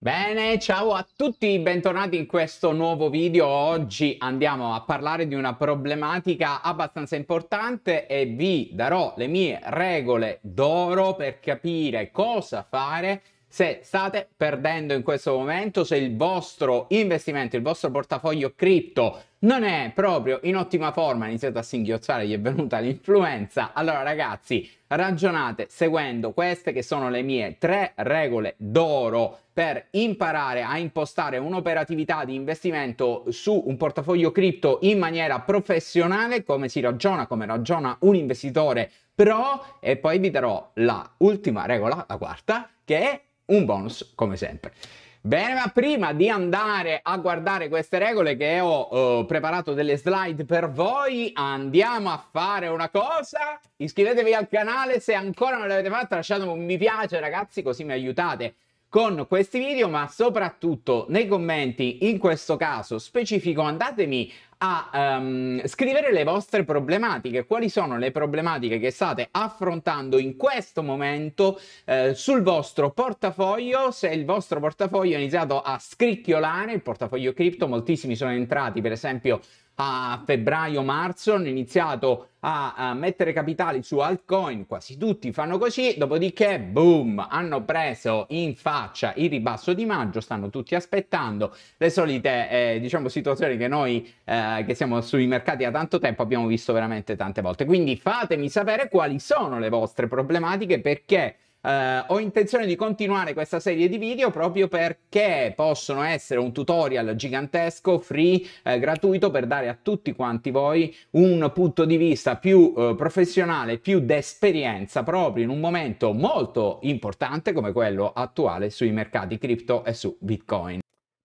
Bene, ciao a tutti, bentornati in questo nuovo video. Oggi andiamo a parlare di una problematica abbastanza importante e vi darò le mie regole d'oro per capire cosa fare se state perdendo in questo momento, se il vostro investimento, il vostro portafoglio cripto non è proprio in ottima forma, ha iniziato a singhiozzare, gli è venuta l'influenza. Allora ragazzi, ragionate seguendo queste che sono le mie tre regole d'oro per imparare a impostare un'operatività di investimento su un portafoglio cripto in maniera professionale, come si ragiona, come ragiona un investitore pro e poi vi darò la ultima regola, la quarta, che è un bonus come sempre. Bene, ma prima di andare a guardare queste regole che ho eh, preparato delle slide per voi, andiamo a fare una cosa. Iscrivetevi al canale se ancora non l'avete fatto, lasciate un mi piace ragazzi, così mi aiutate con questi video, ma soprattutto nei commenti, in questo caso specifico, andatemi a um, scrivere le vostre problematiche, quali sono le problematiche che state affrontando in questo momento eh, sul vostro portafoglio, se il vostro portafoglio ha iniziato a scricchiolare, il portafoglio cripto, moltissimi sono entrati per esempio a febbraio-marzo, hanno iniziato a, a, mettere capitali su altcoin, quasi tutti fanno così, dopodiché boom, hanno preso in faccia il ribasso di maggio, stanno tutti aspettando le solite eh, diciamo situazioni che noi eh, eh, che siamo sui mercati da tanto tempo, abbiamo visto veramente tante volte. Quindi fatemi sapere quali sono le vostre problematiche perché eh, ho intenzione di continuare questa serie di video proprio perché possono essere un tutorial gigantesco, free, eh, gratuito per dare a tutti quanti voi un punto di vista più eh, professionale, più d'esperienza proprio in un momento molto importante come quello attuale sui mercati cripto e su Bitcoin.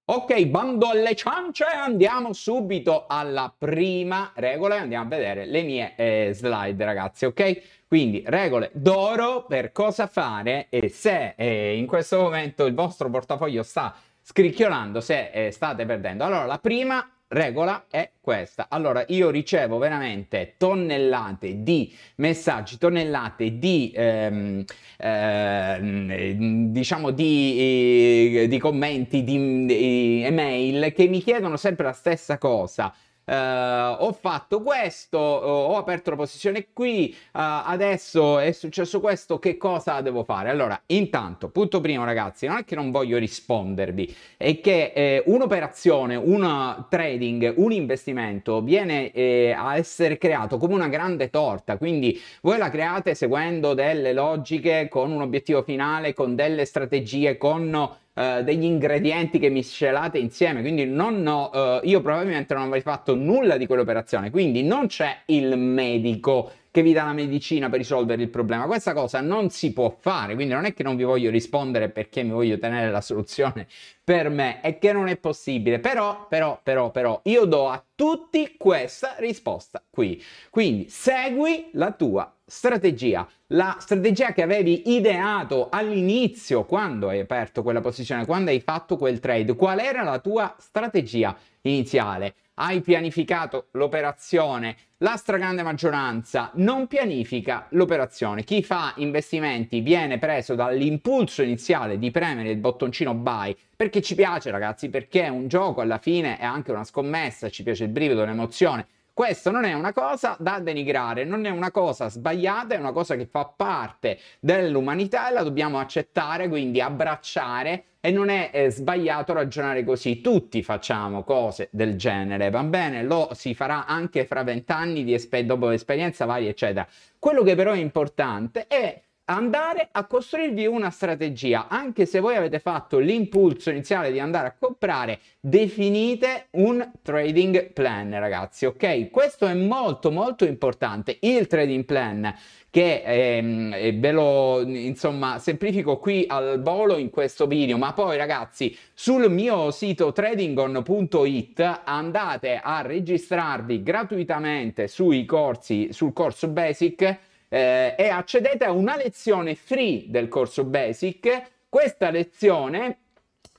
Ok, bando alle ciance, andiamo subito alla prima regola e andiamo a vedere le mie eh, slide ragazzi, ok? Quindi regole d'oro per cosa fare e se eh, in questo momento il vostro portafoglio sta scricchiolando, se eh, state perdendo. Allora, la prima regola è questa. Allora, io ricevo veramente tonnellate di messaggi, tonnellate di, ehm, ehm, diciamo, di, eh, di commenti, di, di email che mi chiedono sempre la stessa cosa Uh, ho fatto questo, uh, ho aperto la posizione qui, uh, adesso è successo questo, che cosa devo fare? Allora, intanto, punto primo ragazzi, non è che non voglio rispondervi, è che eh, un'operazione, un trading, un investimento viene eh, a essere creato come una grande torta, quindi voi la create seguendo delle logiche, con un obiettivo finale, con delle strategie, con eh, degli ingredienti che miscelate insieme, quindi non ho, eh, io probabilmente non avrei fatto nulla di quell'operazione, quindi non c'è il medico che vi dà la medicina per risolvere il problema. Questa cosa non si può fare, quindi non è che non vi voglio rispondere perché mi voglio tenere la soluzione per me è che non è possibile. Però, però, però, però, io do a tutti questa risposta qui. Quindi segui la tua strategia, la strategia che avevi ideato all'inizio quando hai aperto quella posizione, quando hai fatto quel trade. Qual era la tua strategia iniziale? Hai pianificato l'operazione, la stragrande maggioranza non pianifica l'operazione. Chi fa investimenti viene preso dall'impulso iniziale di premere il bottoncino buy perché ci piace, ragazzi, perché un gioco alla fine è anche una scommessa, ci piace il brivido, l'emozione. Questo non è una cosa da denigrare, non è una cosa sbagliata, è una cosa che fa parte dell'umanità e la dobbiamo accettare, quindi abbracciare e non è eh, sbagliato ragionare così. Tutti facciamo cose del genere, va bene? Lo si farà anche fra vent'anni esper- dopo l'esperienza varia, eccetera. Quello che però è importante è andare a costruirvi una strategia. Anche se voi avete fatto l'impulso iniziale di andare a comprare, definite un trading plan, ragazzi, ok? Questo è molto molto importante. Il trading plan che ehm, ve lo insomma semplifico qui al volo in questo video ma poi ragazzi sul mio sito tradingon.it andate a registrarvi gratuitamente sui corsi sul corso basic eh, e accedete a una lezione free del corso Basic. Questa lezione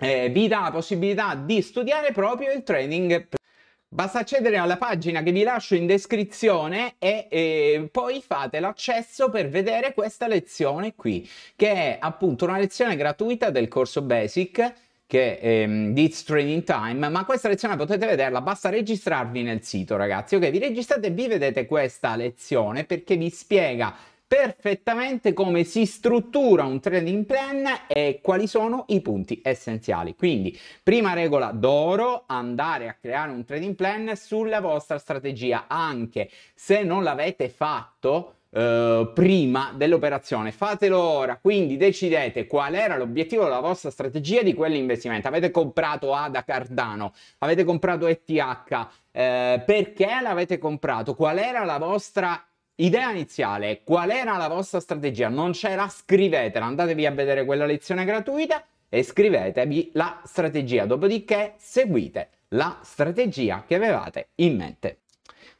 eh, vi dà la possibilità di studiare proprio il training. Basta accedere alla pagina che vi lascio in descrizione e, e, poi fate l'accesso per vedere questa lezione qui, che è appunto una lezione gratuita del corso Basic che è ehm, This Training Time, ma questa lezione potete vederla, basta registrarvi nel sito ragazzi, ok? Vi registrate e vi vedete questa lezione perché vi spiega perfettamente come si struttura un trading plan e quali sono i punti essenziali. Quindi, prima regola d'oro, andare a creare un trading plan sulla vostra strategia, anche se non l'avete fatto eh, prima dell'operazione. Fatelo ora, quindi decidete qual era l'obiettivo della vostra strategia di quell'investimento. Avete comprato ADA Cardano, avete comprato ETH, eh, perché l'avete comprato? Qual era la vostra Idea iniziale, qual era la vostra strategia? Non c'era? Scrivetela, andatevi a vedere quella lezione gratuita e scrivetevi la strategia, dopodiché seguite la strategia che avevate in mente.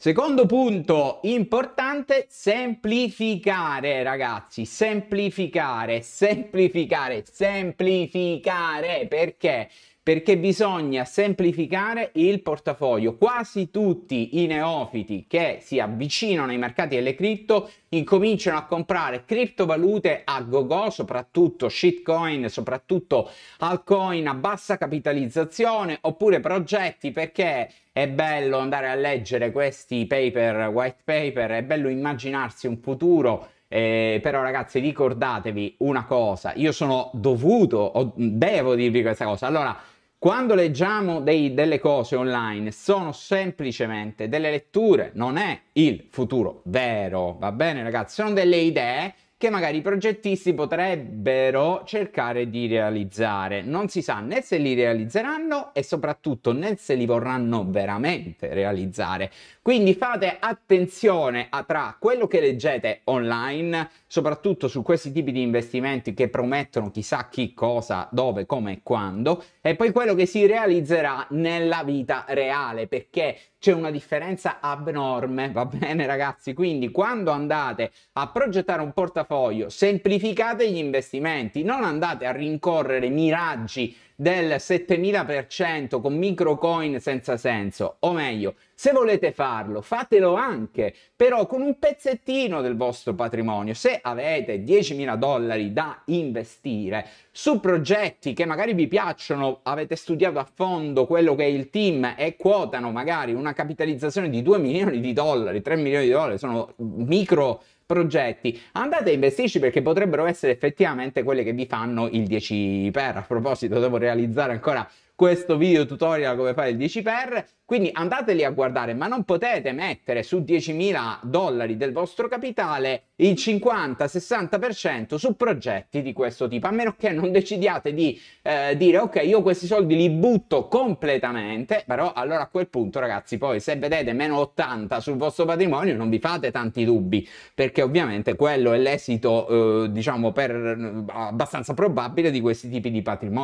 Secondo punto importante, semplificare ragazzi, semplificare, semplificare, semplificare, perché? perché bisogna semplificare il portafoglio. Quasi tutti i neofiti che si avvicinano ai mercati delle cripto incominciano a comprare criptovalute a go-go, soprattutto shitcoin, soprattutto altcoin a bassa capitalizzazione oppure progetti perché è bello andare a leggere questi paper, white paper, è bello immaginarsi un futuro eh, però ragazzi ricordatevi una cosa, io sono dovuto, o devo dirvi questa cosa. Allora, quando leggiamo dei, delle cose online sono semplicemente delle letture, non è il futuro vero, va bene ragazzi? Sono delle idee che magari i progettisti potrebbero cercare di realizzare. Non si sa né se li realizzeranno e soprattutto né se li vorranno veramente realizzare. Quindi fate attenzione a, tra quello che leggete online, soprattutto su questi tipi di investimenti che promettono chissà chi cosa, dove, come e quando, e poi quello che si realizzerà nella vita reale, perché c'è una differenza abnorme, va bene ragazzi? Quindi quando andate a progettare un portafoglio, semplificate gli investimenti, non andate a rincorrere miraggi del 7000% con micro coin senza senso, o meglio, se volete farlo, fatelo anche, però con un pezzettino del vostro patrimonio. Se avete 10.000 dollari da investire su progetti che magari vi piacciono, avete studiato a fondo quello che è il team e quotano magari una capitalizzazione di 2 milioni di dollari, 3 milioni di dollari, sono micro progetti. Andate a investirci perché potrebbero essere effettivamente quelle che vi fanno il 10 per. A proposito, devo realizzare ancora questo video tutorial come fare il 10x, quindi andateli a guardare, ma non potete mettere su 10.000 dollari del vostro capitale il 50-60% su progetti di questo tipo, a meno che non decidiate di eh, dire ok, io questi soldi li butto completamente, però allora a quel punto ragazzi, poi se vedete meno 80 sul vostro patrimonio non vi fate tanti dubbi, perché ovviamente quello è l'esito eh, diciamo per, eh, abbastanza probabile di questi tipi di,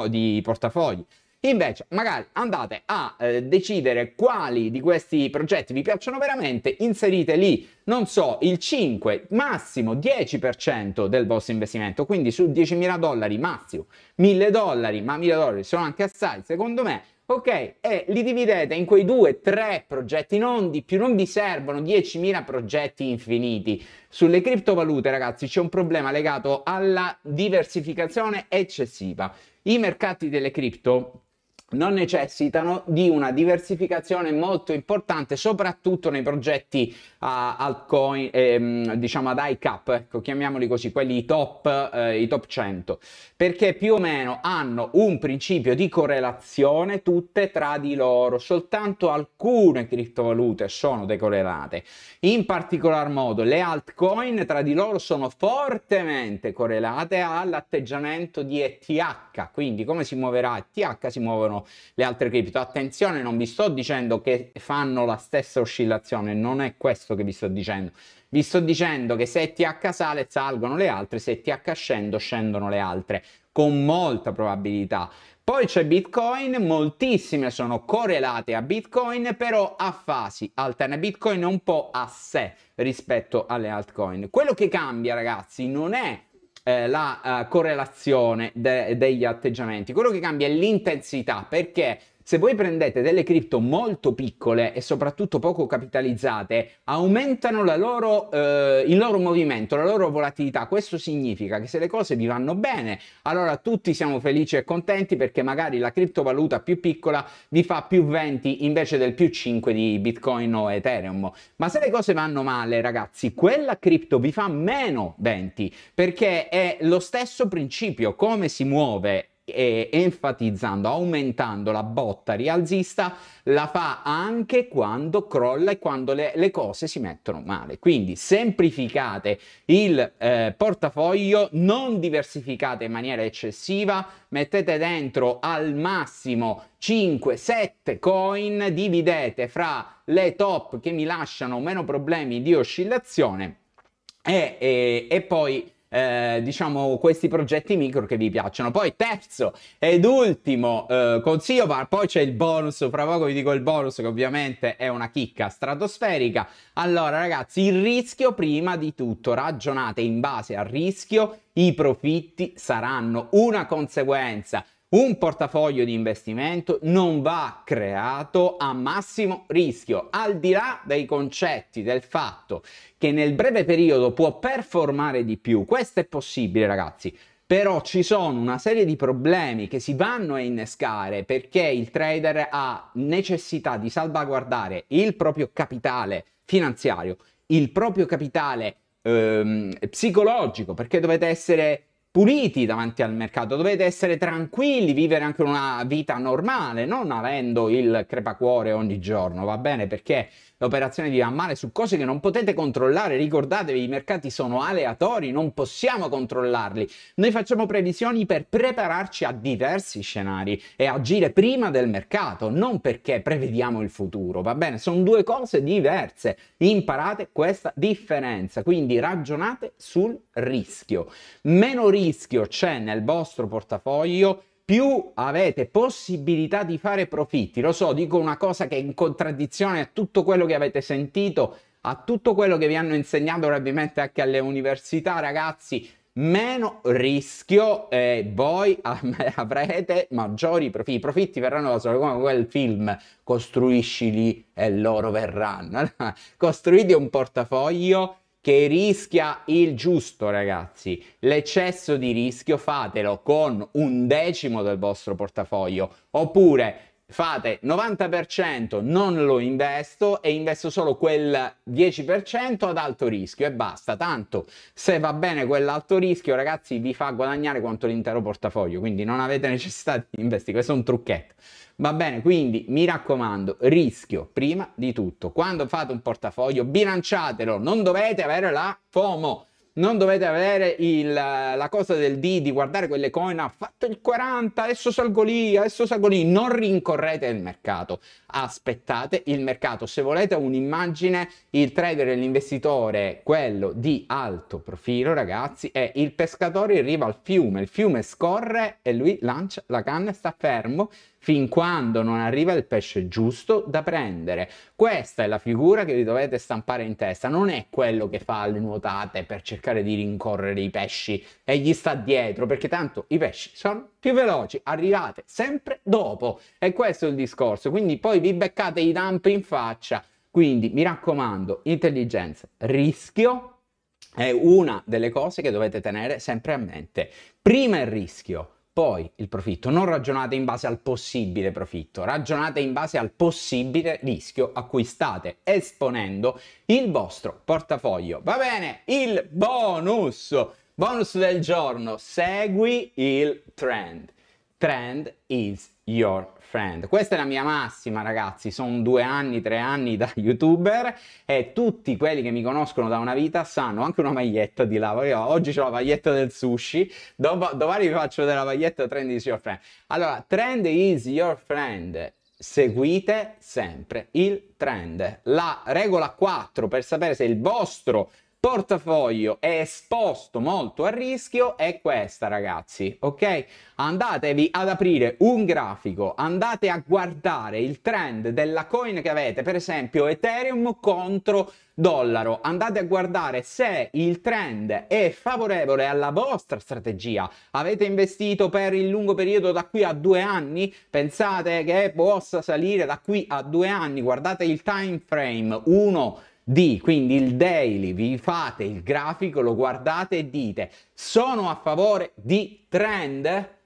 di portafogli. Invece, magari andate a eh, decidere quali di questi progetti vi piacciono veramente, inserite lì, non so, il 5, massimo 10% del vostro investimento, quindi su 10.000 dollari massimo 1.000 dollari, ma 1.000 dollari sono anche assai, secondo me, ok? E li dividete in quei 2-3 progetti, non di più, non vi servono 10.000 progetti infiniti. Sulle criptovalute, ragazzi, c'è un problema legato alla diversificazione eccessiva. I mercati delle cripto non necessitano di una diversificazione molto importante, soprattutto nei progetti uh, altcoin, ehm, diciamo ad ICAP, ecco, chiamiamoli così, quelli top, eh, i top 100, perché più o meno hanno un principio di correlazione tutte tra di loro, soltanto alcune criptovalute sono decorrelate, in particolar modo le altcoin tra di loro sono fortemente correlate all'atteggiamento di ETH, quindi come si muoverà ETH si muovono le altre cripto. Attenzione, non vi sto dicendo che fanno la stessa oscillazione, non è questo che vi sto dicendo. Vi sto dicendo che se TH sale salgono le altre, se TH scendo scendono le altre, con molta probabilità. Poi c'è Bitcoin, moltissime sono correlate a Bitcoin, però a fasi, alterne Bitcoin è un po' a sé rispetto alle altcoin. Quello che cambia, ragazzi, non è eh, la eh, correlazione de- degli atteggiamenti. Quello che cambia è l'intensità, perché se voi prendete delle cripto molto piccole e soprattutto poco capitalizzate, aumentano loro, eh, il loro movimento, la loro volatilità. Questo significa che se le cose vi vanno bene, allora tutti siamo felici e contenti perché magari la criptovaluta più piccola vi fa più 20 invece del più 5 di Bitcoin o Ethereum. Ma se le cose vanno male, ragazzi, quella cripto vi fa meno 20 perché è lo stesso principio, come si muove enfatizzando, aumentando la botta rialzista, la fa anche quando crolla e quando le, le cose si mettono male. Quindi semplificate il eh, portafoglio, non diversificate in maniera eccessiva, mettete dentro al massimo 5-7 coin, dividete fra le top che mi lasciano meno problemi di oscillazione e, e, e poi eh, diciamo questi progetti micro che vi piacciono. Poi terzo ed ultimo eh, consiglio, poi c'è il bonus, fra poco vi dico il bonus che ovviamente è una chicca stratosferica. Allora ragazzi, il rischio prima di tutto, ragionate in base al rischio i profitti saranno una conseguenza. Un portafoglio di investimento non va creato a massimo rischio, al di là dei concetti del fatto che nel breve periodo può performare di più. Questo è possibile, ragazzi. Però ci sono una serie di problemi che si vanno a innescare perché il trader ha necessità di salvaguardare il proprio capitale finanziario, il proprio capitale ehm, psicologico, perché dovete essere puliti davanti al mercato, dovete essere tranquilli, vivere anche una vita normale, non avendo il crepacuore ogni giorno, va bene? Perché l'operazione vi va male su cose che non potete controllare, ricordatevi, i mercati sono aleatori, non possiamo controllarli. Noi facciamo previsioni per prepararci a diversi scenari e agire prima del mercato, non perché prevediamo il futuro, va bene? Sono due cose diverse, imparate questa differenza, quindi ragionate sul rischio. Meno rischio rischio c'è nel vostro portafoglio, più avete possibilità di fare profitti. Lo so, dico una cosa che è in contraddizione a tutto quello che avete sentito, a tutto quello che vi hanno insegnato probabilmente anche alle università, ragazzi. Meno rischio eh, voi avrete maggiori profitti. I profitti verranno da soli, come quel film costruiscili e loro verranno. Costruite un portafoglio che rischia il giusto, ragazzi. L'eccesso di rischio fatelo con un decimo del vostro portafoglio, oppure fate 90% non lo investo e investo solo quel 10% ad alto rischio e basta. Tanto se va bene quell'alto rischio, ragazzi, vi fa guadagnare quanto l'intero portafoglio, quindi non avete necessità di investire. Questo è un trucchetto. Va bene, quindi mi raccomando, rischio prima di tutto. Quando fate un portafoglio, bilanciatelo, non dovete avere la FOMO non dovete avere il, la cosa del D di guardare quelle coin ha fatto il 40, adesso salgo lì, adesso salgo lì, non rincorrete il mercato, aspettate il mercato, se volete un'immagine il trader e l'investitore, quello di alto profilo ragazzi, è il pescatore in riva al fiume, il fiume scorre e lui lancia la canna e sta fermo, fin quando non arriva il pesce giusto da prendere. Questa è la figura che vi dovete stampare in testa, non è quello che fa le nuotate per cercare di rincorrere i pesci e gli sta dietro, perché tanto i pesci sono più veloci, arrivate sempre dopo. E questo è il discorso, quindi poi vi beccate i dump in faccia. Quindi mi raccomando, intelligenza, rischio è una delle cose che dovete tenere sempre a mente. Prima il rischio, poi il profitto. Non ragionate in base al possibile profitto, ragionate in base al possibile rischio a cui state esponendo il vostro portafoglio. Va bene, il bonus, bonus del giorno, segui il trend. Trend is your friend. Questa è la mia massima, ragazzi. Sono due anni, tre anni da youtuber e tutti quelli che mi conoscono da una vita sanno anche una maglietta di là. Io oggi ho la maglietta del sushi, Dom- domani vi faccio vedere la maglietta Trend is your friend. Allora, Trend is your friend. Seguite sempre il trend. La regola 4 per sapere se il vostro portafoglio è esposto molto a rischio è questa ragazzi, ok? Andatevi ad aprire un grafico, andate a guardare il trend della coin che avete, per esempio Ethereum contro dollaro, andate a guardare se il trend è favorevole alla vostra strategia. Avete investito per il lungo periodo da qui a due anni? Pensate che possa salire da qui a due anni? Guardate il time frame 1 D, quindi il daily, vi fate il grafico, lo guardate e dite sono a favore di trend?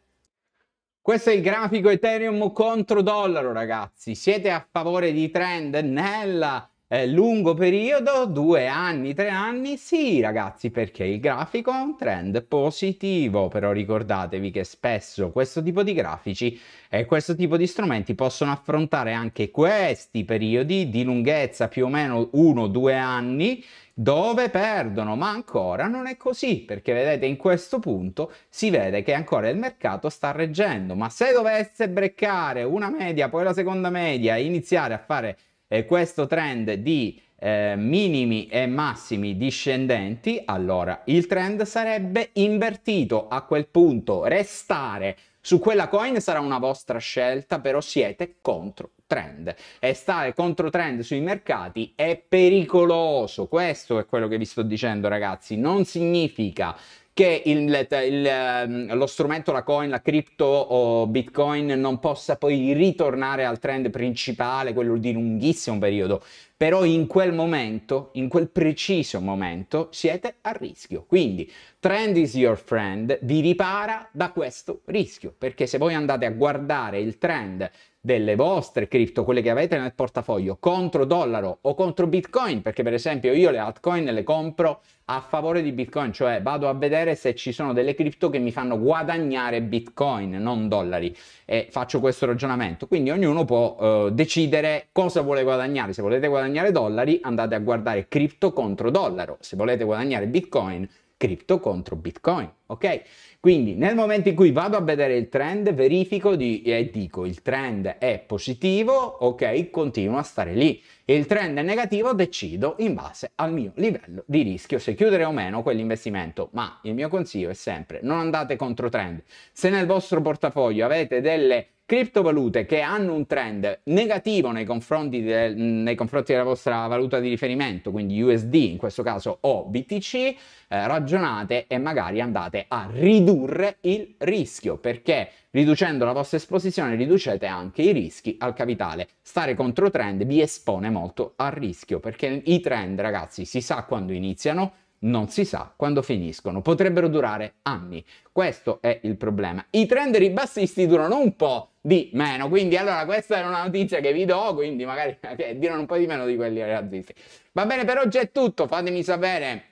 Questo è il grafico Ethereum contro dollaro, ragazzi. Siete a favore di trend? Nella eh, lungo periodo, due anni, tre anni, sì ragazzi perché il grafico ha un trend positivo, però ricordatevi che spesso questo tipo di grafici e questo tipo di strumenti possono affrontare anche questi periodi di lunghezza più o meno uno o due anni dove perdono, ma ancora non è così, perché vedete in questo punto si vede che ancora il mercato sta reggendo, ma se dovesse breccare una media, poi la seconda media e iniziare a fare eh, questo trend di eh, minimi e massimi discendenti, allora il trend sarebbe invertito. A quel punto restare su quella coin sarà una vostra scelta, però siete contro trend e stare contro trend sui mercati è pericoloso. Questo è quello che vi sto dicendo, ragazzi. Non significa che il, il, ehm, lo strumento, la coin, la cripto o bitcoin non possa poi ritornare al trend principale, quello di lunghissimo periodo però in quel momento, in quel preciso momento, siete a rischio. Quindi, trend is your friend vi ripara da questo rischio, perché se voi andate a guardare il trend delle vostre cripto, quelle che avete nel portafoglio, contro dollaro o contro bitcoin, perché per esempio io le altcoin le compro a favore di bitcoin, cioè vado a vedere se ci sono delle cripto che mi fanno guadagnare bitcoin, non dollari, e faccio questo ragionamento. Quindi ognuno può eh, decidere cosa vuole guadagnare, se volete guadagnare guadagnare dollari andate a guardare cripto contro dollaro, se volete guadagnare bitcoin, cripto contro bitcoin, ok? Quindi nel momento in cui vado a vedere il trend, verifico di, e dico il trend è positivo, ok, continuo a stare lì. Il trend è negativo, decido in base al mio livello di rischio se chiudere o meno quell'investimento. Ma il mio consiglio è sempre non andate contro trend. Se nel vostro portafoglio avete delle criptovalute che hanno un trend negativo nei confronti, de, nei confronti, della vostra valuta di riferimento, quindi USD in questo caso o BTC, eh, ragionate e magari andate a ridurre ridurre il rischio, perché riducendo la vostra esposizione riducete anche i rischi al capitale. Stare contro trend vi espone molto al rischio, perché i trend, ragazzi, si sa quando iniziano, non si sa quando finiscono, potrebbero durare anni. Questo è il problema. I trend ribassisti durano un po' di meno, quindi allora questa era una notizia che vi do, quindi magari eh, dirano un po' di meno di quelli razzisti. Va bene, per oggi è tutto, fatemi sapere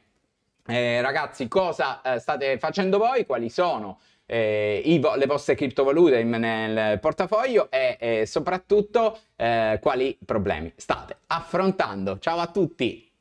eh, ragazzi, cosa eh, state facendo voi? Quali sono eh, i, le vostre criptovalute nel portafoglio e soprattutto eh, quali problemi state affrontando? Ciao a tutti!